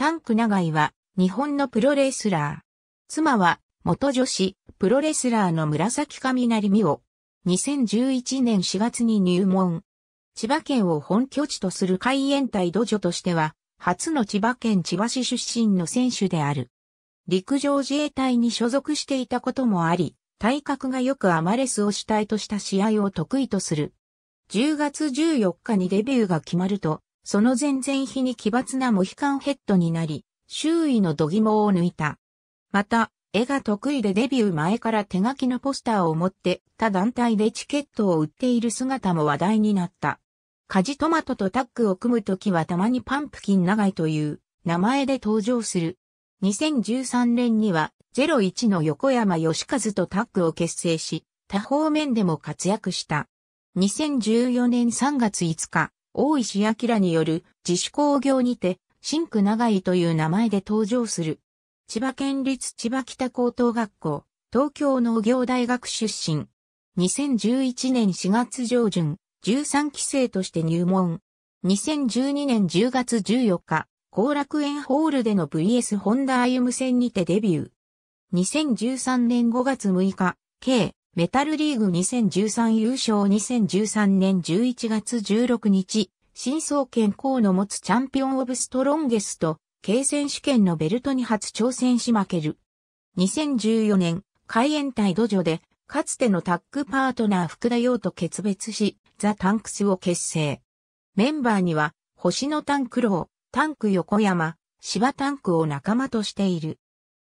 タンク長井は日本のプロレスラー。妻は元女子プロレスラーの紫雷美を2011年4月に入門。千葉県を本拠地とする海援隊土女としては初の千葉県千葉市出身の選手である。陸上自衛隊に所属していたこともあり、体格がよくアマレスを主体とした試合を得意とする。10月14日にデビューが決まると、その前々日に奇抜なモヒカンヘッドになり、周囲の度肝を抜いた。また、絵が得意でデビュー前から手書きのポスターを持って他団体でチケットを売っている姿も話題になった。カジトマトとタッグを組むときはたまにパンプキン長いという名前で登場する。2013年には01の横山義和とタッグを結成し、多方面でも活躍した。2014年3月5日、大石明による自主工業にて、新区長井という名前で登場する。千葉県立千葉北高等学校、東京農業大学出身。2011年4月上旬、13期生として入門。2012年10月14日、後楽園ホールでの VS ホンダ歩夢戦にてデビュー。2013年5月6日、計メタルリーグ2013優勝2013年11月16日、新総研校の持つチャンピオンオブストロンゲスト、K 選手権のベルトに初挑戦し負ける。2014年、海援隊土壌で、かつてのタッグパートナー福田洋と決別し、ザ・タンクスを結成。メンバーには、星野タンクロー、タンク横山、芝タンクを仲間としている。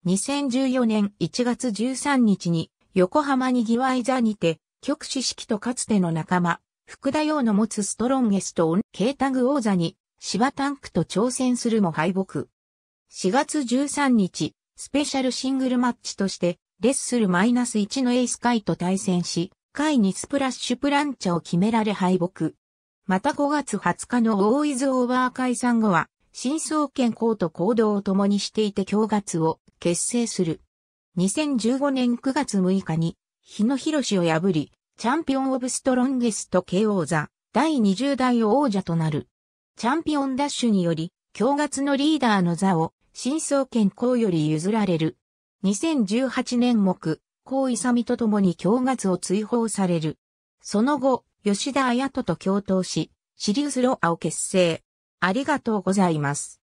2014年1月13日に横浜にぎわい座にて、極子式とかつての仲間、福田洋の持つストロンゲストオン、ケータグ王座に、芝タンクと挑戦するも敗北。4月13日、スペシャルシングルマッチとして、レッスルマイナス1のエースカイと対戦し、カイにスプラッシュプランチャを決められ敗北。また5月20日のオーイズオーバー解散後は、真相コーと行動を共にしていて強月を結成する。2015年9月6日に、日野博士を破り、チャンピオンオブストロンゲスト KO 座、第20代王者となる。チャンピオンダッシュにより、強月のリーダーの座を、新総研公より譲られる。2018年目、高勇と共に強月を追放される。その後、吉田綾人と共闘し、シリウスロアを結成。ありがとうございます。